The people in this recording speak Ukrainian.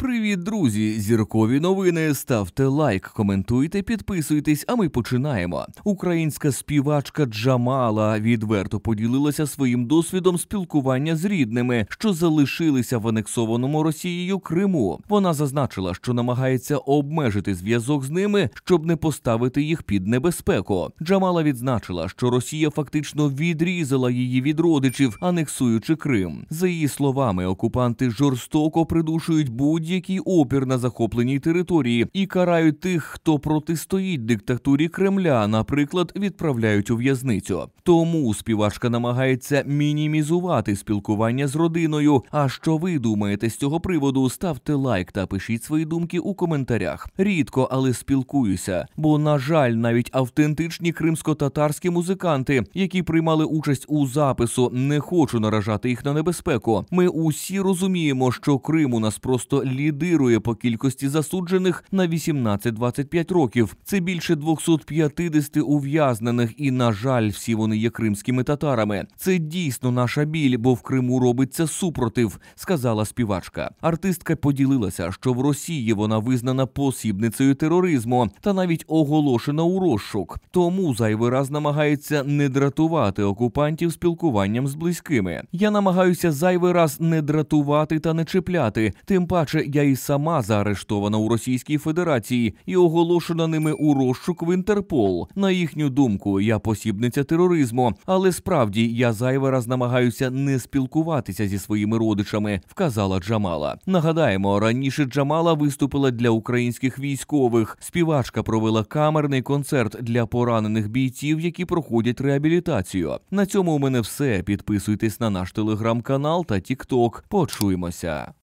Привіт, друзі! Зіркові новини. Ставте лайк, коментуйте, підписуйтесь. А ми починаємо. Українська співачка Джамала відверто поділилася своїм досвідом спілкування з рідними, що залишилися в анексованому Росією Криму. Вона зазначила, що намагається обмежити зв'язок з ними, щоб не поставити їх під небезпеку. Джамала відзначила, що Росія фактично відрізала її від родичів, анексуючи Крим. За її словами, окупанти жорстоко придушують будь будь-який опір на захопленій території і карають тих, хто протистоїть диктатурі Кремля, наприклад, відправляють у в'язницю. Тому співачка намагається мінімізувати спілкування з родиною. А що ви думаєте з цього приводу? Ставте лайк та пишіть свої думки у коментарях. Рідко, але спілкуюся. Бо, на жаль, навіть автентичні кримсько-татарські музиканти, які приймали участь у запису, не хочу наражати їх на небезпеку. Ми усі розуміємо, що Крим у нас просто лі лідирує по кількості засуджених на 18-25 років. Це більше 250 ув'язнених, і на жаль, всі вони є кримськими татарами. Це дійсно наша біль, бо в Криму робиться супротив, сказала співачка. Артистка поділилася, що в Росії вона визнана посібницею тероризму та навіть оголошена у розшук. Тому зайвий раз намагається не дратувати окупантів спілкуванням з близькими. Я намагаюся зайвий раз не дратувати та не чіпляти. Тим паче я і сама заарештована у Російській Федерації і оголошена ними у розшук в Інтерпол. На їхню думку, я посібниця тероризму, але справді я зайве раз намагаюся не спілкуватися зі своїми родичами, вказала Джамала. Нагадаємо, раніше Джамала виступила для українських військових. Співачка провела камерний концерт для поранених бійців, які проходять реабілітацію. На цьому у мене все. Підписуйтесь на наш телеграм-канал та Тікток. Почуємося.